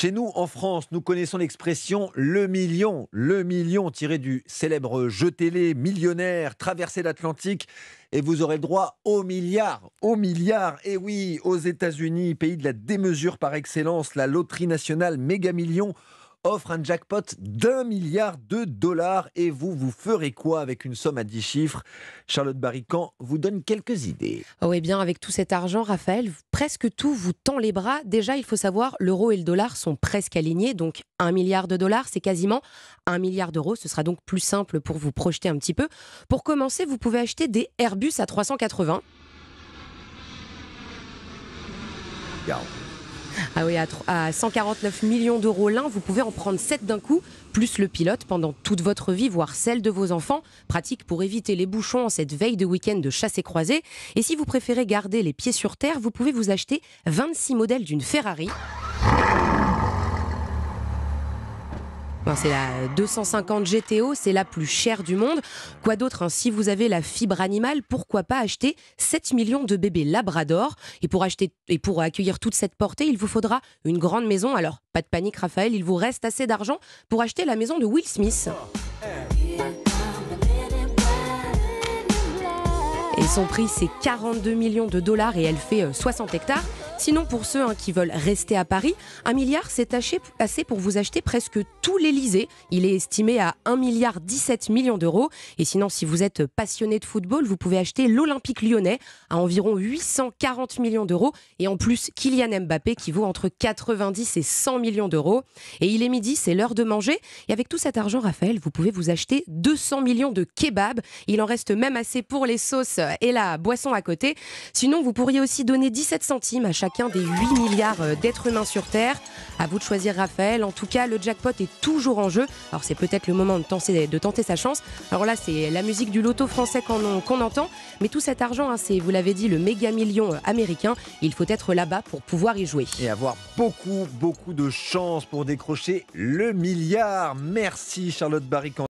Chez nous, en France, nous connaissons l'expression le million, le million tiré du célèbre jeu télé millionnaire, traverser l'Atlantique, et vous aurez droit au milliard, au milliard, et oui, aux États-Unis, pays de la démesure par excellence, la loterie nationale méga million offre un jackpot d'un milliard de dollars. Et vous, vous ferez quoi avec une somme à 10 chiffres Charlotte Barrican vous donne quelques idées. Oh, et eh bien, avec tout cet argent, Raphaël, presque tout vous tend les bras. Déjà, il faut savoir, l'euro et le dollar sont presque alignés. Donc, un milliard de dollars, c'est quasiment un milliard d'euros. Ce sera donc plus simple pour vous projeter un petit peu. Pour commencer, vous pouvez acheter des Airbus à 380. Ah oui, à, 149 millions d'euros l'un, vous pouvez en prendre 7 d'un coup, plus le pilote pendant toute votre vie, voire celle de vos enfants. Pratique pour éviter les bouchons en cette veille de week-end de chasse et croisée. Et si vous préférez garder les pieds sur terre, vous pouvez vous acheter 26 modèles d'une Ferrari. Hein, c'est la 250 GTO, c'est la plus chère du monde. Quoi d'autre hein, Si vous avez la fibre animale, pourquoi pas acheter 7 millions de bébés Labrador Et pour acheter et pour accueillir toute cette portée, il vous faudra une grande maison. Alors pas de panique, Raphaël, il vous reste assez d'argent pour acheter la maison de Will Smith. Son prix, c'est 42 millions de dollars et elle fait 60 euh, hectares. Sinon, pour ceux hein, qui veulent rester à Paris, un milliard, c'est assez pour vous acheter presque tout l'Elysée. Il est estimé à 1 milliard 17 millions d'euros. Et sinon, si vous êtes passionné de football, vous pouvez acheter l'Olympique lyonnais à environ 840 millions d'euros. Et en plus, Kylian Mbappé qui vaut entre 90 et 100 millions d'euros. Et il est midi, c'est l'heure de manger. Et avec tout cet argent, Raphaël, vous pouvez vous acheter 200 millions de kebabs. Il en reste même assez pour les sauces et la boisson à côté. Sinon, vous pourriez aussi donner 17 centimes à chacun des 8 milliards euh, d'êtres humains sur Terre. À vous de choisir Raphaël. En tout cas, le jackpot est toujours en jeu. Alors c'est peut-être le moment de tenter, de tenter sa chance. Alors là, c'est la musique du loto français qu'on entend. Mais tout cet argent, hein, c'est, vous l'avez dit, le méga million euh, américain. Il faut être là-bas pour pouvoir y jouer. Et avoir beaucoup, beaucoup de chance pour décrocher le milliard. Merci Charlotte Barrican.